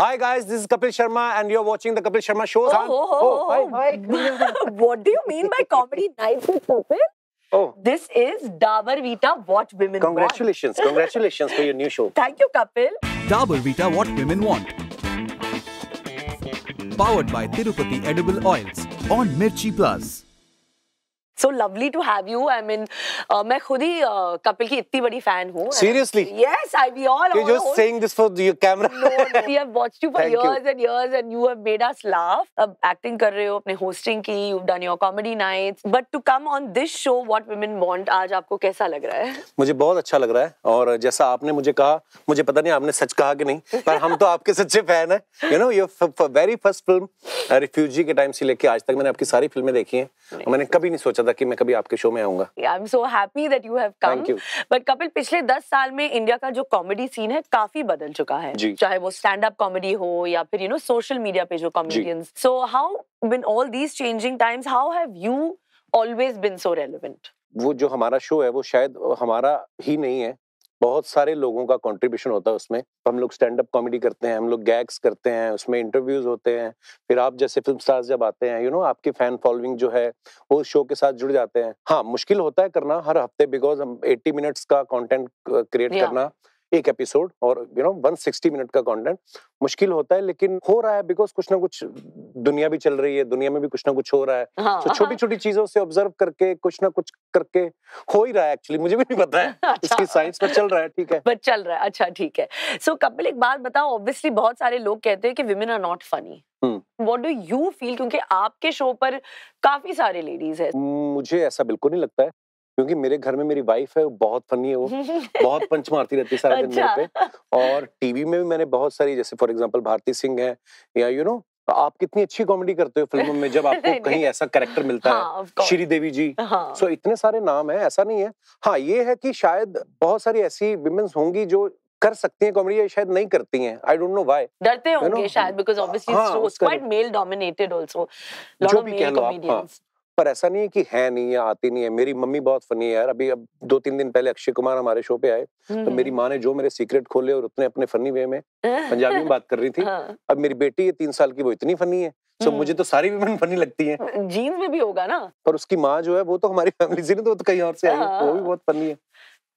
Hi guys, this is Kapil Sharma and you're watching the Kapil Sharma show. Oh, oh, oh, oh. oh. Hi, hi. what do you mean by comedy night with Kapil? Oh. This is Dabur Vita What Women Congratulations. Want. Congratulations congratulations for your new show. Thank you, Kapil. Dabur Vita What Women Want. Powered by Tirupati Edible Oils on Mirchi Plus. So lovely to have you I mean मैं खुद ही uh, Kapil की इतनी बड़ी fan हूं seriously yes I we all you just saying this for your camera no we have watched you for years and years and you have made us laugh अब acting कर रहे हो अपने होस्टिंग की you done your comedy nights but to come on this show What Women Want आज आपको कैसा लग रहा है मुझे बहुत अच्छा लग रहा है और जैसा आपने मुझे कहा मुझे पता नहीं आपने सच कहा कि नहीं पर हम तो आपके सच्चे फैन है you know your very first film Refugee के टाइम से लेके आज तक मैंने आपकी सारी फिल्में देखी हैं मैंने कभी नहीं सोचा था कि मैं कभी आपके शो में आऊंगा I am so happy that you have come but Kapil पिछले दस साल में इंडिया का जो कॉमेडी सीन है काफी बदल चुका है चाहे वो स्टैंड अप कॉमेडी हो या फिर यू नो सोशल मीडिया पे जो comedians so how been all these changing times how have you always been so relevant वो जो हमारा शो है वो शायद हमारा ही नहीं है बहुत सारे लोगों का कंट्रीब्यूशन होता है उसमें हम लोग स्टैंड अप कॉमेडी करते हैं हम लोग गैग्स करते हैं उसमें इंटरव्यूज होते हैं फिर आप जैसे फिल्म स्टार्स जब आते हैं यू you नो know, आपकी फैन फॉलोइंग जो है वो शो के साथ जुड़ जाते हैं हाँ मुश्किल होता है करना हर हफ्ते बिकॉज हम एट्टी मिनट्स का कॉन्टेंट क्रिएट करना एक एपिसोड और यू नो 160 मिनट का कंटेंट मुश्किल होता है लेकिन हो रहा है बिकॉज कुछ ना कुछ दुनिया भी चल रही है दुनिया में भी कुछ ना कुछ हो रहा है हाँ। तो हाँ, छोटी so, छोटी छोटी चीजों से ऑब्जर्व करके कुछ ना कुछ करके हो ही रहा है एक्चुअली मुझे भी नहीं पता है अच्छा, इसकी साइंस पर चल रहा है ठीक है बट चल रहा है अच्छा ठीक है सो so, कपिल एक बात बताओ ऑब्वियसली बहुत सारे लोग कहते हैं कि women are not funny what do you feel क्योंकि आपके शो पर काफी सारे लेडीज है मुझे ऐसा बिल्कुल नहीं लगता है क्योंकि मेरे घर में मेरी वाइफ है वो बहुत फनी है वो बहुत पंच मारती रहती है सारा दिन मेरे अच्छा। पे और टीवी में भी मैंने बहुत सारी जैसे फॉर एग्जांपल भारती सिंह है या यू you नो know, आप कितनी अच्छी कॉमेडी करते हो फिल्मों में जब आपको कहीं ऐसा करेक्टर मिलता हाँ, है श्री देवी जी सो हाँ. so, इतने सारे नाम है ऐसा नहीं है हाँ ये है कि शायद बहुत सारी ऐसी विमेन्स होंगी जो कर सकती हैं कॉमेडी या शायद नहीं करती हैं आई डोंट नो व्हाई डरते होंगे शायद because obviously it's quite male dominated also lot of male comedians पर ऐसा नहीं है कि है नहीं है आती नहीं है मेरी मम्मी बहुत फनी है यार अभी अब दो तीन दिन पहले अक्षय कुमार हमारे शो पे आए तो मेरी हम्म। माँ ने जो मेरे सीक्रेट खोले और उतने अपने फनी वे में पंजाबी में बात कर रही थी हाँ। अब मेरी बेटी है तीन साल की वो इतनी फनी है सो मुझे हम्म। तो सारी भी फनी लगती हैं जीन्स में भी होगा ना पर उसकी माँ जो है वो तो हमारी फैमिली से नहीं तो, तो कहीं और से आई है वो भी हाँ। बहुत फनी है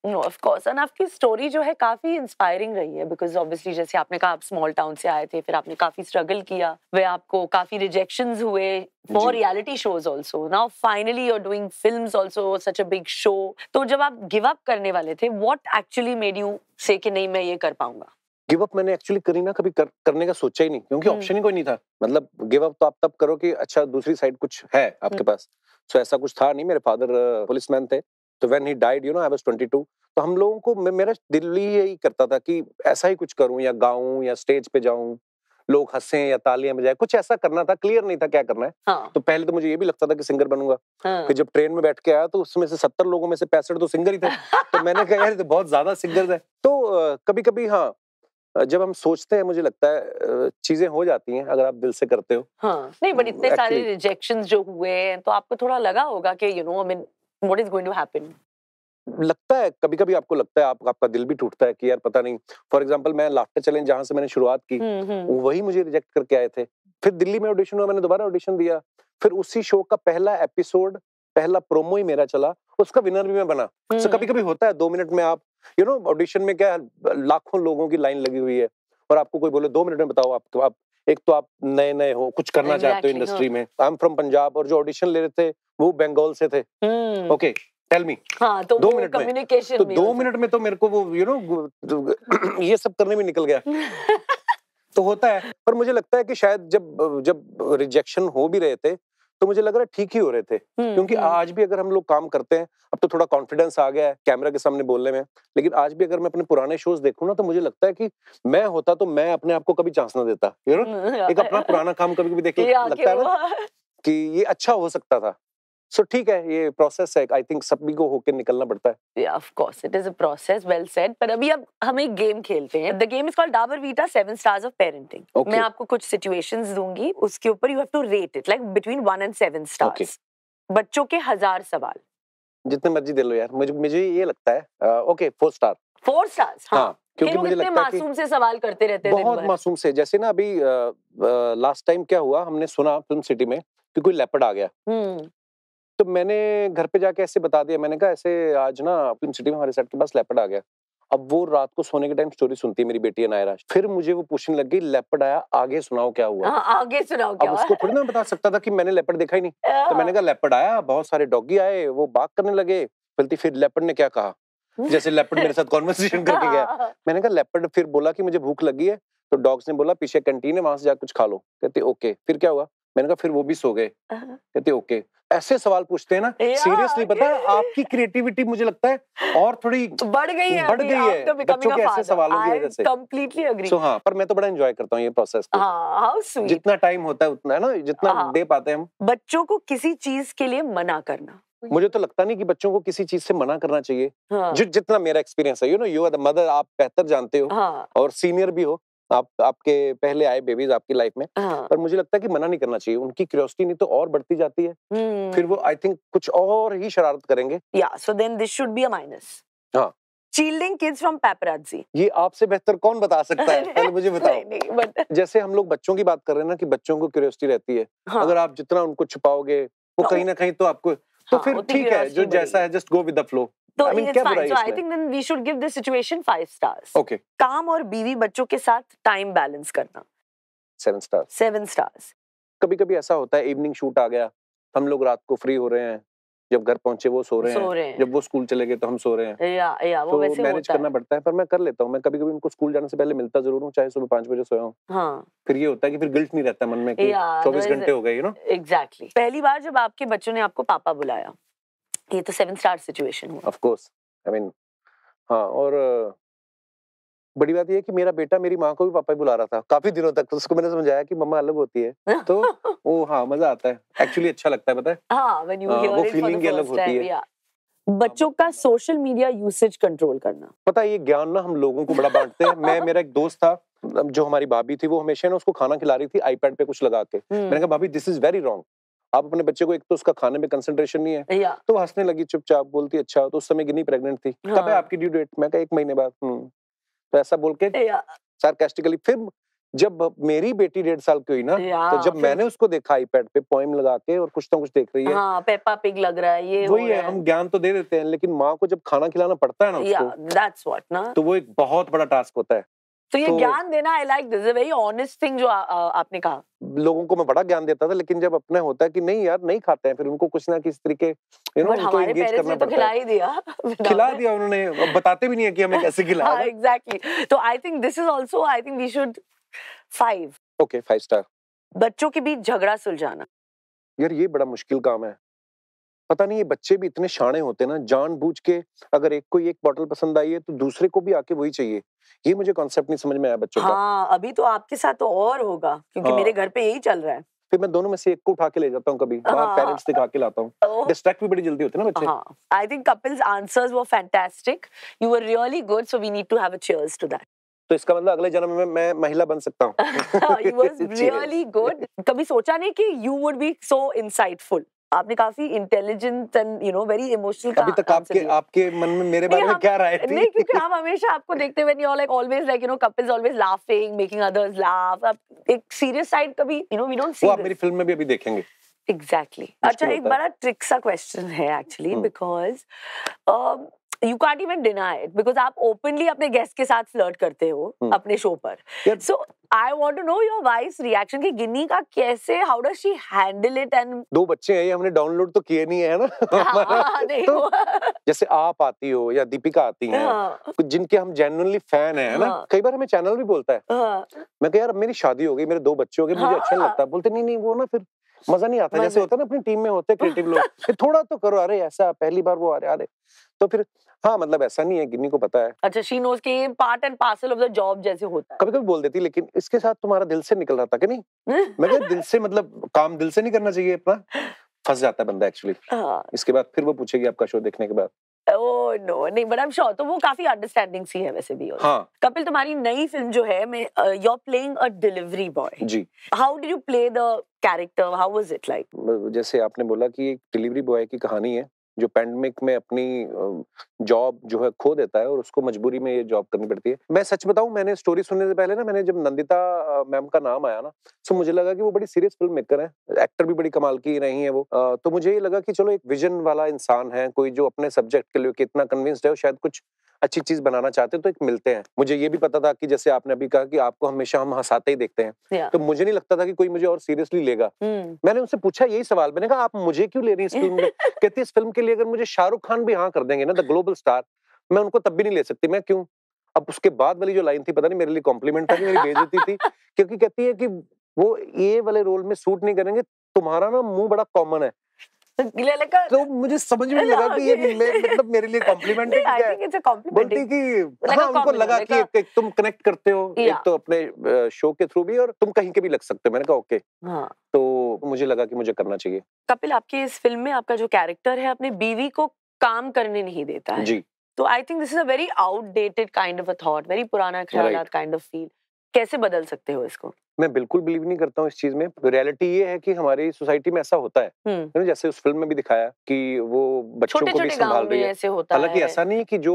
नो ऑफ कोर्स एंड आपकी स्टोरी जो है काफी इंस्पायरिंग रही है बिकॉज ऑब्वियसली जैसे आपने कहा आप स्मॉल टाउन से आए थे फिर आपने काफी स्ट्रगल किया वे आपको काफी रिजेक्शंस हुए for reality shows also now finally you are doing films also such a big show तो जब आप गिव अप करने वाले थे व्हाट एक्चुअली मेड यू से कि नहीं मैं ये कर पाऊंगा गिव अप मैंने एक्चुअली करी ना कभी कर, करने का सोचा ही नहीं क्योंकि ऑप्शन हम्म। ही कोई नहीं था मतलब गिव अप तो आप तब करो कि अच्छा दूसरी साइड कुछ है आपके हम्म। पास तो so, ऐसा कुछ था नहीं मेरे फादर पुलिसमैन थे तो when he died you know I was twenty two तो हम लोगों को मेरा दिल्ली यही करता था कि ऐसा ही कुछ करूं या गाऊं या स्टेज पे जाऊं लोग हंसे या तालियां बजाए कुछ ऐसा करना था क्लियर नहीं था क्या करना है हाँ. तो पहले तो मुझे ये भी लगता था कि सिंगर बनूंगा हाँ. फिर जब ट्रेन में बैठ के आया तो उसमें से सत्तर लोगों में से पैंसठ तो सिंगर ही थे तो मैंने कहा यार तो बहुत ज्यादा सिंगर है तो कभी कभी हाँ जब हम सोचते हैं मुझे लगता है चीजें हो जाती हैं अगर आप दिल से करते हो हाँ नहीं बट हम्म, इतने सारे रिजेक्शन जो हुए हैं तो आपको थोड़ा लगा होगा कि you know I mean what is going to happen लगता है कभी कभी आपको लगता है आप, आपका दिल भी टूटता है कि यार पता नहीं फॉर एग्जाम्पल मैं लाफ्टर चैलेंज जहां से मैंने शुरुआत की हम्म, हम्म। वही मुझे रिजेक्ट करके आए थे फिर दिल्ली में ऑडिशन हुआ मैंने दोबारा ऑडिशन दिया फिर उसी शो का पहला एपिसोड पहला प्रोमो ही मेरा चला उसका विनर भी मैं बना तो हम्म। कभी कभी होता है दो मिनट में आप यू नो ऑडिशन में क्या लाखों लोगों की लाइन लगी हुई है और आपको कोई बोले दो मिनट में बताओ आप तो आप एक तो आप नए नए हो कुछ करना exactly, चाहते हो इंडस्ट्री हाँ। में आई एम फ्रॉम पंजाब और जो ऑडिशन ले रहे थे वो बंगाल से थे ओके टेल मी तो दो मिनट में तो दो मिनट में तो मेरे को वो यू नो ये सब करने में निकल गया तो होता है पर मुझे लगता है कि शायद जब जब रिजेक्शन हो भी रहे थे तो मुझे लग रहा है ठीक ही हो रहे थे हम्म, क्योंकि हम्म। आज भी अगर हम लोग काम करते हैं अब तो थोड़ा कॉन्फिडेंस आ गया है कैमरा के सामने बोलने में लेकिन आज भी अगर मैं अपने पुराने शोज देखूँ ना तो मुझे लगता है कि मैं होता तो मैं अपने आप को कभी चांस ना देता एक अपना पुराना काम कभी कभी देख लगता है ना कि ये अच्छा हो सकता था सो ठीक है ये प्रोसेस है आई थिंक सभी को होके निकलना पड़ता है या of course it is a process well said पर अभी अब हम एक गेम खेलते हैं the game is called Dabur Vita seven stars of parenting मैं आपको कुछ सिचुएशंस दूंगी उसके ऊपर you have to rate it like between 1 and 7 stars okay बच्चों के हजार सवाल जितने मर्जी दे लो यार मुझे मुझे ये लगता है okay four star four stars हां क्योंकि मुझे लगता है कि मासूम से सवाल करते रहते हैं बहुत मासूम से जैसे ना अभी लास्ट टाइम क्या हुआ हमने सुना फिल्म सिटी में कि कोई लेपर्ड आ गया हम्म। तो मैंने घर पे जाके ऐसे बता दिया मैंने कहा ऐसे आज ना अपनी सिटी में हमारे सेट के पास लेपर्ड आ गया अब वो रात को सोने के टाइम स्टोरी सुनती है मेरी बेटी है नायरा फिर मुझे वो पूछने लग गई लेपर्ड आया आगे सुनाओ क्या हुआ आ, हाँ, आगे सुनाओ क्या अब उसको थोड़ी ना बता सकता था कि मैंने लेपर्ड देखा ही नहीं तो मैंने कहा लेपर्ड आया बहुत सारे डॉगी आए वो बात करने लगे बल्कि फिर लेपर्ड ने क्या कहा जैसे लेपर्ड मेरे साथ कॉन्वर्सेशन करके गया मैंने कहा लेपर्ड फिर बोला कि मुझे भूख लगी है तो डॉग्स ने बोला पीछे कैंटीन है वहां से जाकर कुछ खा लो कहते ओके फिर क्या हुआ मैंने कहा फिर वो भी सो गए uh-huh. कहते ओके ऐसे सवाल पूछते हैं ना सीरियसली पता है आपकी क्रिएटिविटी मुझे लगता है और थोड़ी तो बढ़ गई है बढ़ गई है तो बच्चों के ऐसे सवालों की वजह से कंप्लीटली एग्री सो हां पर मैं तो बड़ा एंजॉय करता हूं ये प्रोसेस को हां हाउ स्वीट जितना टाइम होता है उतना है ना जितना हाँ। दे पाते हैं हम बच्चों को किसी चीज के लिए मना करना मुझे तो लगता नहीं कि बच्चों को किसी चीज से मना करना चाहिए हाँ. जो जितना मेरा एक्सपीरियंस है you know you are the mother आप बेहतर जानते हो हाँ. और सीनियर भी हो आप आपके पहले आए बेबीज आपकी लाइफ में हाँ. पर मुझे लगता है कि मना नहीं करना चाहिए उनकी क्यूरियोसिटी नहीं तो और बढ़ती जाती है hmm. फिर वो आई हम्म। थिंक कुछ और ही शरारत करेंगे या so then this should be a minus हाँ चील्डिंग किड्स फ्रॉम पेपराजी ये आपसे बेहतर कौन बता सकता है पहले मुझे बताओ नहीं, नहीं, बट... जैसे हम लोग बच्चों की बात कर रहे हैं ना कि बच्चों को क्यूरियोसिटी रहती है हाँ. अगर आप जितना उनको छुपाओगे वो कहीं ना कहीं तो आपको तो हाँ, फिर तो ठीक है जो जैसा है just go with the flow तो it's fine. So I think then we should give this situation five stars. Okay. काम और बीवी बच्चों के साथ टाइम बैलेंस करना. Seven stars. Seven stars. कभी कभी ऐसा होता है इवनिंग शूट आ गया हम लोग रात को फ्री हो रहे हैं जब घर पहुंचे वो सो रहे, सो रहे हैं जब वो स्कूल चले गए तो हम सो रहे हैं या, या, वो तो वैसे मैनेज करना है। पड़ता है पर मैं कर लेता हूँ मैं कभी कभी उनको स्कूल जाने से पहले मिलता जरूर हूँ चाहे सुबह पांच बजे सोया हूँ हाँ। फिर ये होता है कि फिर गिल्ट नहीं रहता मन में चौबीस तो घंटे हो गए यू नो एग्जैक्टली पहली बार जब आपके बच्चों ने आपको पापा बुलाया ये तो सेवन स्टार सिचुएशन हुआ ऑफ कोर्स आई मीन हाँ और बड़ी बात ये है कि मेरा बेटा मेरी माँ को भी पापा ही बुला रहा था काफी दिनों तक तो उसको मैंने समझाया कि मम्मा अलग होती है तो वो हाँ मजा आता है एक्चुअली अच्छा लगता है पता है हाँ, हाँ वो फीलिंग अलग होती है हाँ, बच्चों का सोशल मीडिया यूसेज कंट्रोल करना पता है ये ज्ञान ना हम लोगों को बड़ा बांटते हैं मैं मेरा एक दोस्त था जो हमारी भाभी थी वो हमेशा ना उसको खाना खिला रही थी आईपैड पे कुछ लगा के मैंने हम्म। कहा भाभी दिस इज वेरी रॉन्ग आप अपने बच्चे को एक तो उसका खाने में कंसंट्रेशन नहीं है तो हंसने लगी चुपचाप बोलती अच्छा तो उस समय गिनी प्रेगनेंट थी हाँ। कब है आपकी ड्यू डेट मैं एक महीने बाद हम्म। तो ऐसा बोल के सार्केस्टिकली फिर जब मेरी बेटी डेढ़ साल की हुई ना तो जब मैंने उसको देखा आईपैड पे पोइम लगा के और कुछ ना कुछ देख रही है हाँ, पेपा पिग लग रहा है ये ही है हम ज्ञान तो दे देते हैं लेकिन माँ को जब खाना खिलाना पड़ता है ना उसको, ना तो वो एक बहुत बड़ा टास्क होता है तो ये तो ज्ञान देना I like this very honest thing जो आ, आ, आपने कहा लोगों को मैं बड़ा ज्ञान देता था लेकिन जब अपने होता है कि नहीं यार नहीं खाते हैं फिर उनको कुछ ना किस तरीके यू नो उनको एंगेज करना तो खिला ही दिया खिला दिया उन्होंने बताते भी नहीं है कि हमें कैसे खिला हां एग्जैक्टली तो I think this is also I think we should five okay five star बच्चों के बीच झगड़ा सुलझाना यार ये बड़ा मुश्किल काम है पता नहीं ये बच्चे भी इतने शाणे होते ना जान बूझ के अगर एक को एक बॉटल पसंद आई है तो दूसरे को भी आके वही चाहिए ये मुझे कॉन्सेप्ट नहीं समझ में आया बच्चों हाँ, का अभी तो आपके साथ तो और होगा क्योंकि हाँ, मेरे घर पे यही चल रहा है फिर मैं दोनों में से एक को उठा के ले जाता हूँ कभी हाँ, पेरेंट्स दिखा के लाता हूँ डिस्ट्रैक्ट भी बड़ी जल्दी होती है ना बच्चे I think Kapil's answers were fantastic you were really good so we need to have a cheers to that तो इसका मतलब अगले जन्म में मैं महिला बन सकता हूँ really कभी सोचा नहीं कि you would be so insightful आपने काफी intelligent and you know very emotional अभी तक आपके आपके मन में मेरे बारे में क्या राय थी नहीं क्योंकि हम हमेशा आपको देखते when you are like always like you know couples always laughing making others laugh आप एक सीरियस साइड कभी you know we don't see वो आप मेरी फिल्म में भी अभी देखेंगे एग्जैक्टली अच्छा एक बड़ा ट्रिक सा क्वेश्चन है actually hmm. Because you can't even deny it because आप ओपनली अपने गेस्ट के साथ फ्लर्ट करते हो hmm. अपने शो पर so I want to know your wife reaction की गिनी का कैसे how does she handle it and दो बच्चे हैं ये हमने डाउनलोड तो किए नहीं है ना हाँ, हाँ, हाँ नहीं तो, जैसे आप आती हो या दीपिका आती हैं हाँ. तो जिनके हम जेन्युइनली फैन हैं ना हाँ। कई बार हमें चैनल भी बोलता है हाँ. मैं कह यार मेरी शादी हो गई मेरे दो बच्चे हो गए मुझे अच्छा लगता है बोलते नहीं नहीं वो ना फिर मजा नहीं आता जैसे होता ना अपनी टीम में होते क्रिएटिव लोग फिर थोड़ा तो करो अरे ऐसा पहली बार वो आ रहे तो फिर हाँ मतलब ऐसा नहीं है गिन्नी को पता है अच्छा शी नोज की part and parcel of the job जैसे होता है कभी कभी बोल देती लेकिन इसके साथ तुम्हारा दिल से निकल रहा था कि नहीं मैं दिल से मतलब काम दिल से नहीं करना चाहिए अपना फंस जाता है बंदा एक्चुअली हाँ। इसके बाद फिर वो पूछेगी आपका शो देखने के बाद ओह oh, नो नहीं बट आई एम श्योर तो वो काफी अंडरस्टैंडिंग सी है वैसे भी हाँ. कपिल तुम्हारी नई फिल्म जो है मैं you are playing a delivery boy ji how did you play the character how was it like जैसे आपने बोला कि एक डिलीवरी बॉय की कहानी है जो पैंडमिक में अपनी जॉब जो है खो देता है और उसको मजबूरी में ये जॉब करनी पड़ती है मैं सच बताऊं मैंने स्टोरी सुनने से पहले ना मैंने जब नंदिता मैम का नाम आया ना तो मुझे लगा कि वो बड़ी सीरियस फिल्म मेकर है एक्टर भी बड़ी कमाल की रही है वो तो मुझे ये लगा कि चलो एक विजन वाला इंसान है कोई जो अपने सब्जेक्ट के लिए कितना कन्विंस्ड है शायद कुछ अच्छी चीज बनाना चाहते हैं तो एक मिलते हैं मुझे ये भी पता था कि जैसे आपने अभी कहा कि आपको हमेशा हम हंसाते ही देखते हैं तो मुझे नहीं लगता था कि कोई मुझे और सीरियसली लेगा हम्म। मैंने उनसे पूछा यही सवाल मैंने कहा आप मुझे क्यों ले रही है इस फिल्म में कहती इस फिल्म के लिए लिए अगर मुझे शाहरुख खान भी हाँ कर देंगे ना द ग्लोबल स्टार मैं उनको तब भी नहीं ले सकती मैं क्यों अब उसके बाद वाली जो लाइन थी पता नहीं मेरे लिए कॉम्प्लीमेंट था कि मेरी बेजती थी क्योंकि कहती है कि वो ये वाले रोल में सूट नहीं करेंगे तुम्हारा ना मुंह बड़ा कॉमन है तो मुझे समझ में लगा कि ये मतलब मेरे लिए कॉम्प्लीमेंट है बोलती कि हाँ, उनको लगा कि तुम कनेक्ट करते हो एक तो अपने शो के थ्रू भी और तुम कहीं के भी लग सकते हो मैंने कहा ओके हाँ। तो मुझे लगा कि मुझे करना चाहिए कपिल आपके इस फिल्म में आपका जो कैरेक्टर है अपने बीवी को काम करने नहीं देता है जी तो I think this is a very outdated kind of a thought very पुराना ख्याल काइंड ऑफ फील कैसे बदल सकते हो इसको मैं बिल्कुल बिलीव नहीं करता हूँ इस चीज में रियलिटी ये है कि हमारी सोसाइटी में ऐसा होता है जैसे उस फिल्म में भी दिखाया कि वो बच्चों को भी संभाल रही है हालांकि ऐसा नहीं कि जो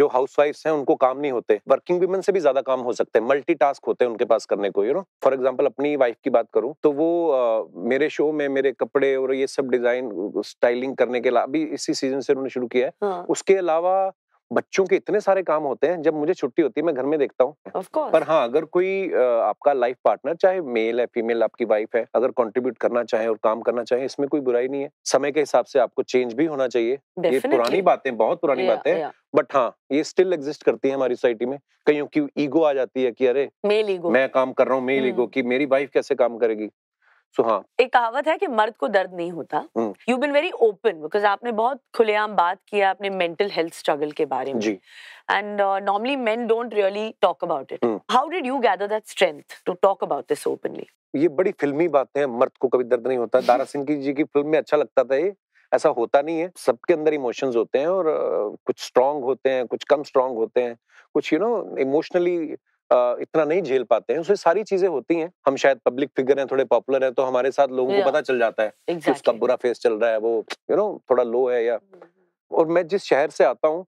जो हाउस वाइफ है उनको काम नहीं होते वर्किंग वुमेन से भी ज्यादा काम हो सकते हैं मल्टी होते हैं उनके पास करने को यू नो फॉर एग्जाम्पल अपनी वाइफ की बात करूँ तो वो आ, मेरे शो में मेरे कपड़े और ये सब डिजाइन स्टाइलिंग करने के अलावा अभी इसी सीजन से उन्होंने शुरू किया है हाँ। उसके अलावा बच्चों के इतने सारे काम होते हैं जब मुझे छुट्टी होती है मैं घर में देखता हूँ पर हाँ अगर कोई आपका लाइफ पार्टनर चाहे मेल है फीमेल आपकी वाइफ है अगर कंट्रीब्यूट करना चाहे और काम करना चाहे इसमें कोई बुराई नहीं है समय के हिसाब से आपको चेंज भी होना चाहिए Definitely. ये पुरानी बातें बहुत पुरानी yeah, बातें yeah. बट हाँ ये स्टिल एग्जिस्ट करती है हमारी सोसाइटी में कईयों की ईगो आ जाती है कि अरे मेल ईगो मैं काम कर रहा हूँ मेल ईगो की मेरी वाइफ कैसे काम करेगी हाँ। एक कहावत है कि मर्द को दर्द नहीं होता you been very open because आपने बहुत खुलेआम बात किया अपने मेंटल हेल्थ स्ट्रगल के बारे में and normally men don't really talk about it how did you gather that strength to talk about this openly ये बड़ी फिल्मी बातें हैं मर्द को कभी दर्द नहीं होता दारा सिंह की जी की फिल्म में अच्छा लगता था ये ऐसा होता नहीं है सबके अंदर इमोशंस होते हैं और uh, कुछ स्ट्रांग होते हैं कुछ कम स्ट्रांग होते हैं कुछ यू नो इमोशनली इतना नहीं झेल पाते हैं उसमें सारी चीजें होती हैं हम शायद पब्लिक फिगर हैं थोड़े पॉपुलर हैं तो हमारे साथ लोगों को पता चल जाता है exactly. कि उसका बुरा फेस चल रहा है वो यू you नो know, थोड़ा लो है या mm, mm, mm. और मैं जिस शहर से आता हूँ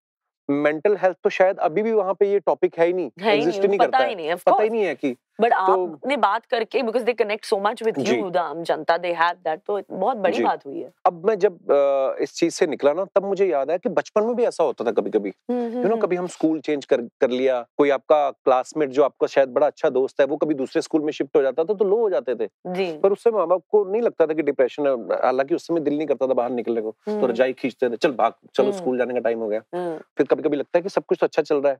मेंटल हेल्थ तो शायद अभी भी वहाँ पे ये टॉपिक है ही नहीं एग्जिस्ट नहीं, नहीं करता नहीं, पता ही नहीं है कि बट तो आपने बात करके because they connect so much with you the आम जनता दे हैव दैट तो बहुत बड़ी बात हुई है अब मैं जब इस चीज से निकला ना तब मुझे याद आया कि बचपन में भी ऐसा होता था कभी कभी यू नो कभी हम स्कूल चेंज कर कर लिया कोई आपका क्लासमेट जो आपका शायद बड़ा अच्छा दोस्त है वो कभी दूसरे स्कूल में शिफ्ट हो जाता था तो लो हो जाते थे पर उससे माँ बाप को नहीं लगता था कि डिप्रेशन है हालांकि उस समय दिल नहीं करता था बाहर निकलने को तो रजाई खींचते थे चल भाग चलो स्कूल जाने का टाइम हो गया फिर कभी कभी लगता है कि सब कुछ तो अच्छा चल रहा है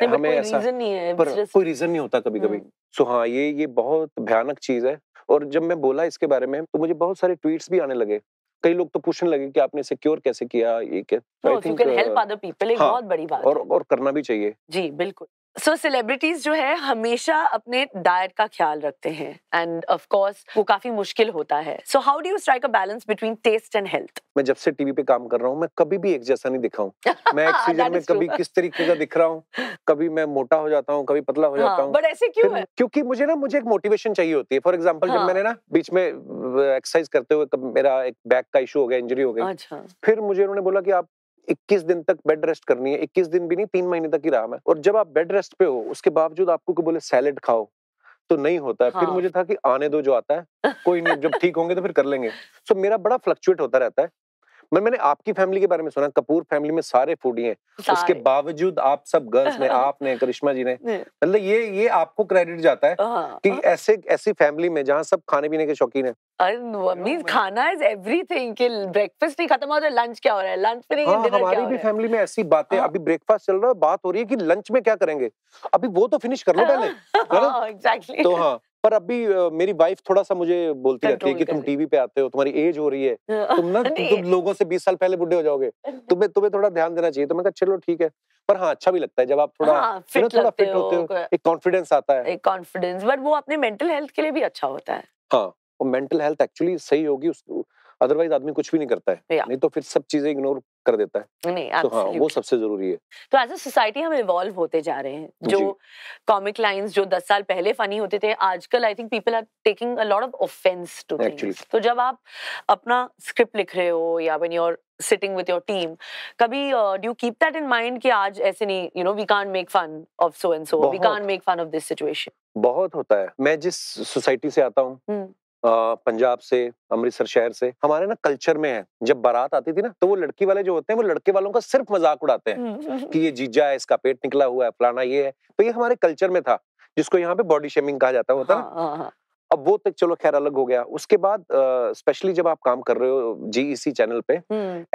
तो मतलब हमें ऐसा रीजन नहीं है पर कोई रीजन नहीं होता कभी कभी हम्म। सो हाँ ये ये बहुत भयानक चीज है और जब मैं बोला इसके बारे में तो मुझे बहुत सारे ट्वीट्स भी आने लगे कई लोग तो पूछने लगे कि आपने इसे क्योर कैसे किया ये क्या no, think, uh, हाँ, बहुत बड़ी बात और और करना भी चाहिए जी बिल्कुल सो so, सेलिब्रिटीज जो है हमेशा अपने डाइट का ख्याल रखते हैं एंड ऑफ कोर्स वो काफी मुश्किल होता है so how do you strike a balance between taste and health मैं जब से टीवी पे काम कर रहा हूँ मैं कभी भी एक जैसा नहीं दिखा मैं एक सीजन में कभी किस तरीके का दिख रहा हूँ कभी मैं मोटा हो जाता हूँ कभी पतला हो हाँ, जाता हूँ बट ऐसे क्यों है क्योंकि मुझे ना मुझे एक मोटिवेशन चाहिए होती है फॉर एग्जाम्पल जब हाँ। मैंने ना बीच में एक्सरसाइज करते हुए मेरा एक बैक का इशू हो गया इंजरी हो गई अच्छा। फिर मुझे उन्होंने बोला कि आप 21 दिन तक बेड रेस्ट करनी है 21 दिन भी नहीं तीन महीने तक ही राम है और जब आप बेड रेस्ट पे हो उसके बावजूद आपको को बोले सैलेड खाओ तो नहीं होता है हाँ। फिर मुझे था कि आने दो जो आता है कोई नहीं जब ठीक होंगे तो फिर कर लेंगे सो so, मेरा बड़ा फ्लक्चुएट होता रहता है मैं मैंने आपकी फैमिली के बारे में सुना कपूर फैमिली में सारे फूडी हैं उसके बावजूद आप सब गर्ल्स ने आपने करिश्मा जी ने मतलब ये ये आपको क्रेडिट जाता है हाँ, कि हाँ। ऐसे ऐसी फैमिली में जहाँ सब खाने पीने के शौकीन है खाना इज एवरीथिंग कि ब्रेकफास्ट नहीं खत्म हो रहा लंच क्या हो रहा है लंच पे में हाँ, हमारी भी फैमिली में ऐसी बातें हाँ। अभी ब्रेकफास्ट चल रहा है बात हो रही है कि लंच में क्या करेंगे अभी वो तो फिनिश कर लो पहले तो हाँ पर अभी मेरी वाइफ थोड़ा सा मुझे बोलती रहती है कि तुम टीवी पे आते हो तुम्हारी एज हो रही है हाँ, तुम ना तुम लोगों से 20 साल पहले बुढ़े हो जाओगे तुम्हें तुम्हें थोड़ा ध्यान देना चाहिए तो मैं चलो ठीक है पर हाँ अच्छा भी लगता है जब आप थोड़ा हाँ, फिट थोड़ा फिट होते हो एक कॉन्फिडेंस आता है एक कॉन्फिडेंस बट वो अपने मेंटल हेल्थ के लिए भी अच्छा होता है हाँ और मेंटल हेल्थ एक्चुअली सही होगी उसको अदरवाइज आदमी कुछ भी नहीं करता है नहीं तो फिर सब चीजें इग्नोर कर देता है नहीं तो हाँ वो सबसे जरूरी है तो एज अ सोसाइटी हम इवॉल्व होते जा रहे हैं जो कॉमिक लाइंस जो दस साल पहले फनी होते थे आजकल I think people are taking a lot of offence too तो जब आप अपना स्क्रिप्ट लिख रहे हो या when when you are sitting with your team कभी do you keep that in mind कि आज ऐसे नहीं you know we can't make fun of so and we can't make fun of this situation bahut hota hai main jis society se aata hu hmm. Punjab से अमृतसर शहर से हमारे ना culture में है जब बारात आती थी ना तो वो लड़की वाले जो होते हैं वो लड़के वालों का सिर्फ मजाक उड़ाते हैं कि ये हम्म। जीजा है इसका पेट निकला हुआ है फलाना ये है तो ये हमारे कल्चर में था जिसको यहाँ पे बॉडी शेमिंग कहा जाता होता है हाँ, हाँ, हाँ। अब वो तक तो चलो खैर अलग हो गया उसके बाद स्पेशली जब आप काम कर रहे हो जी इसी चैनल पे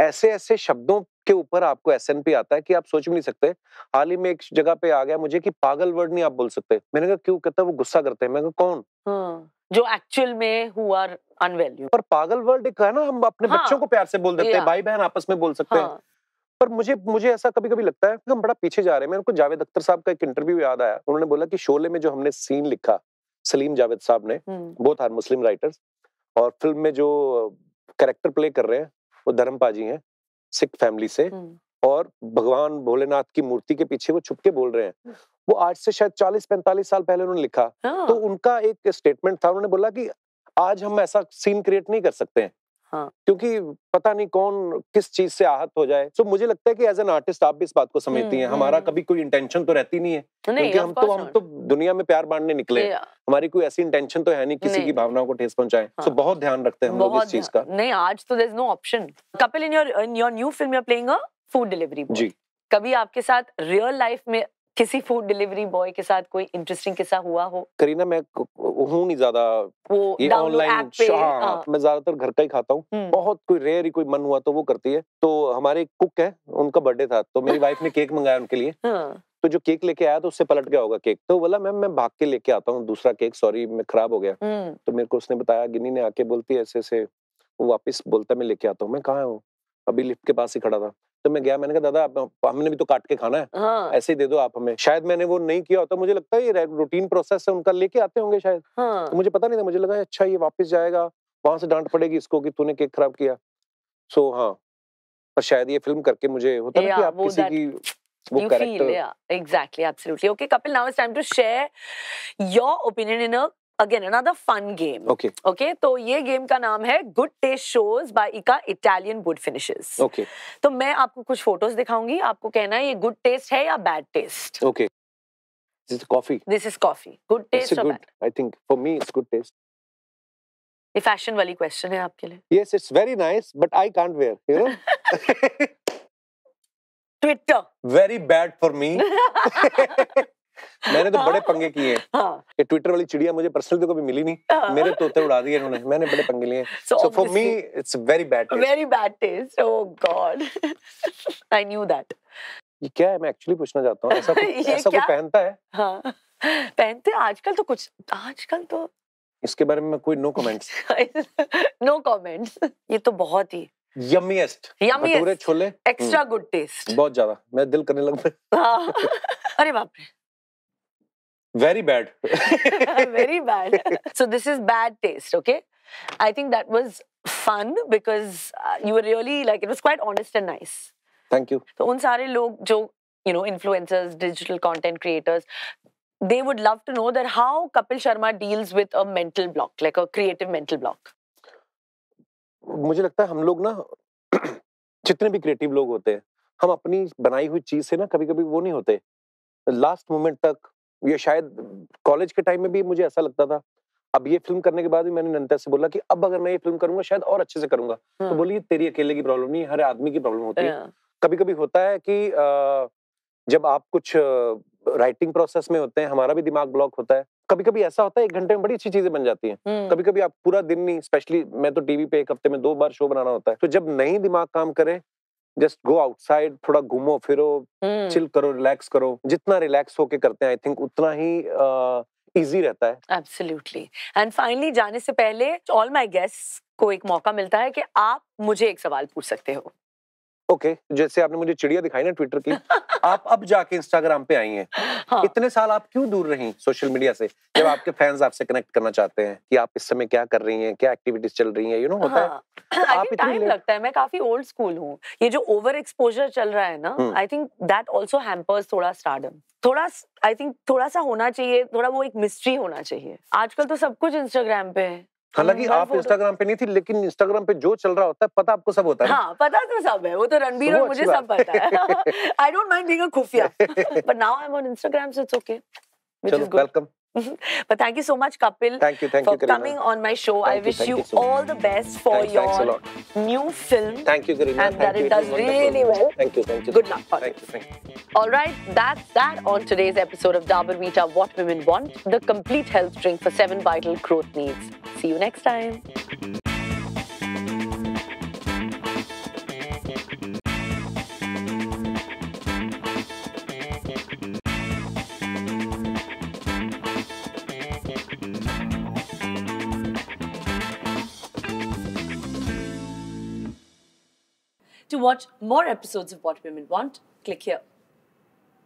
ऐसे ऐसे शब्दों के ऊपर आपको एस आता है कि आप सोच भी नहीं सकते हाल ही में एक जगह पे आ गया मुझे कि पागल वर्ड नहीं आप बोल सकते मैंने कहा क्यों कहता वो गुस्सा करते हैं मैंने कहा कौन हाँ, जो एक्चुअल में हुआ आर अनवेल्यू पर पागल वर्ड एक है ना हम अपने हाँ, बच्चों को प्यार से बोल देते हैं भाई बहन आपस में बोल सकते हैं हाँ। पर मुझे मुझे ऐसा कभी कभी लगता है कि हम बड़ा पीछे जा रहे हैं मैं उनको जावेद अख्तर साहब का एक इंटरव्यू याद आया उन्होंने बोला कि शोले में जो हमने सीन लिखा सलीम जावेद साहब ने बोथ आर मुस्लिम राइटर्स और फिल्म में जो करेक्टर प्ले कर रहे हैं वो धर्मपा जी हैं सिख फैमिली से हम्म। और भगवान भोलेनाथ की मूर्ति के पीछे वो छुप के बोल रहे हैं हम्म। वो आज से शायद 40-45 साल पहले उन्होंने लिखा तो हाँ। उनका एक स्टेटमेंट था उन्होंने बोला कि आज हम ऐसा सीन क्रिएट नहीं कर सकते हैं हाँ। क्योंकि पता नहीं कौन किस चीज से आहत हो जाए तो so, मुझे लगता है कि एज एन आर्टिस्ट आप भी इस बात को समझती हम्म, हैं हमारा हम्म। कभी कोई इंटेंशन तो रहती नहीं है क्योंकि हम तो हम तो दुनिया में प्यार बांटने निकले हमारी कोई ऐसी इंटेंशन तो है नहीं किसी की भावनाओं को ठेस पहुंचाए सो हाँ। बहुत ध्यान रखते हैं हम लोग इस चीज का नहीं आज तो there is no option Kapil in your your new film you are playing a food delivery ji कभी आपके साथ रियल लाइफ में किसी फूड डिलीवरी बॉय के साथ कोई इंटरेस्टिंग किस्सा हुआ हो करीना मैं हूँ नहीं ज्यादा ये ऑनलाइन हाँ, हाँ। मैं ज्यादातर घर का ही खाता हूँ बहुत कोई रेयर ही कोई मन हुआ तो वो करती है तो हमारे कुक है उनका बर्थडे था तो मेरी वाइफ ने केक मंगाया उनके लिए हाँ। तो जो केक लेके आया तो उससे पलट गया होगा केक तो बोला मैम मैं भाग के लेके आता हूँ दूसरा केक सॉरी मैं खराब हो गया तो मेरे को उसने बताया गिनी ने आके बोलती है ऐसे ऐसे वो वापिस बोलता मैं लेके आता हूँ मैं कहा हूँ अभी लिफ्ट के पास ही खड़ा था तो मैं गया मैंने कहा दादा हमने भी तो काट के खाना है हाँ। ऐसे ही दे दो आप हमें शायद मैंने वो नहीं किया होता मुझे लगता है ये रूटीन प्रोसेस है उनका लेके आते होंगे शायद हाँ। तो मुझे पता नहीं था मुझे लगा अच्छा ये वापस जाएगा वहां से डांट पड़ेगी इसको कि तूने केक खराब किया सो हाँ पर शायद ये फिल्म करके मुझे होता ना कि आप किसी की वो you character. feel yeah exactly absolutely okay kapil now it's time to share your again another fun game okay okay तो ये गेम का नाम है good taste shows by ICA Italian wood finishes okay तो मैं आपको कुछ फोटोज दिखाऊंगी आपको कहना है ये गुड टेस्ट है या bad taste okay this is coffee this is coffee good taste और bad I think for me it's good taste ये फैशन वाली क्वेश्चन है आपके लिए yes it's very nice but I can't wear you know Twitter very bad for me मैंने तो बड़े पंगे किए हैं हाँ। ये ट्विटर वाली चिड़िया मुझे पर्सनल तो कभी मिली नहीं हाँ। मेरे तोते उड़ा दिए इन्होंने मैंने बड़े पंगे लिए so for me it's very bad very bad taste oh God I knew that ये क्या है मैं एक्चुअली पूछना चाहता हूँ ऐसा कुछ ऐसा कुछ पहनता है हाँ पहनते आजकल तो कुछ आजकल तो इसके बारे में कोई नो कमेंट्स नो कमेंट्स ये तो बहुत ही यम्मीएस्ट यमीएस्ट छोले एक्स्ट्रा गुड टेस्ट बहुत ज्यादा मैं दिल करने लग गया हाँ। अरे बाप रे Very bad. Very bad. So this is bad taste, okay? I think that was fun because uh, you were really like it was quite honest and nice. Thank you. So un sare log jo you know influencers, digital content creators, they would love to know that how Kapil Sharma deals with a mental block, like a creative mental block. मुझे लगता है हम लोग ना जितने भी creative लोग होते हैं हम अपनी बनाई हुई चीज से ना कभी कभी वो नहीं होते लास्ट मोमेंट तक ये शायद कॉलेज के टाइम में भी मुझे ऐसा लगता था अब ये फिल्म करने के बाद भी मैंने नंता से बोला कि अब अगर मैं ये फिल्म करूंगा शायद और अच्छे से करूंगा तो हाँ। बोली तेरी अकेले की प्रॉब्लम नहीं हर आदमी की प्रॉब्लम होती है हाँ। कभी कभी होता है कि जब आप कुछ राइटिंग प्रोसेस में होते हैं हमारा भी दिमाग ब्लॉक होता है कभी कभी ऐसा होता है एक घंटे में बड़ी अच्छी चीजें बन जाती हैं कभी कभी आप पूरा दिन नहीं स्पेशली मैं तो टीवी पे एक हफ्ते में दो बार शो बनाना होता है तो जब नहीं दिमाग काम करे जस्ट गो आउटसाइड थोड़ा घूमो फिरो हम्म। चिल करो रिलैक्स करो जितना रिलैक्स होके करते हैं आई थिंक उतना ही इजी रहता है एब्सोल्युटली एंड फाइनली जाने से पहले ऑल माय गेस्ट को एक मौका मिलता है कि आप मुझे एक सवाल पूछ सकते हो ओके okay, जैसे आपने मुझे चिड़िया दिखाई ना ट्विटर की आप अब जाके इंस्टाग्राम पे आई हैं हाँ. इतने साल आप क्यों दूर रही सोशल मीडिया से जब आपके फैंस आपसे कनेक्ट करना चाहते हैं कि आप इस समय क्या कर रही हैं क्या एक्टिविटीज चल रही हैं यू नो होता है हाँ। आप टाइम लगता है मैं काफी ओल्ड स्कूल हूँ ये जो ओवर एक्सपोजर चल रहा है ना I think that also hampers थोड़ा स्टार्डम थोड़ा आई थिंक थोड़ा सा होना चाहिए थोड़ा वो एक मिस्ट्री होना चाहिए आजकल तो सब कुछ इंस्टाग्राम पे है हाँ, हालांकि आप इंस्टाग्राम पे नहीं थी लेकिन इंस्टाग्राम पे जो चल रहा होता है पता आपको सब होता है हाँ, पता तो सब है वो तो रणबीर और मुझे सब पता है I don't mind being a खुफिया but now I am on Instagram so it's okay चलो welcome but thank you so much, Kapil, thank you, thank for you, coming on my show. Thank I wish you, you so all much. the best for thanks, your thanks new film. Thank you, Karina. And that it does really well. Thank you, thank you. Good luck. Thank you, thank you. All right, that's that on today's episode of Dabur Vita What Women Want, the complete health drink for seven vital growth needs. See you next time. To watch more episodes of What Women Want, click here.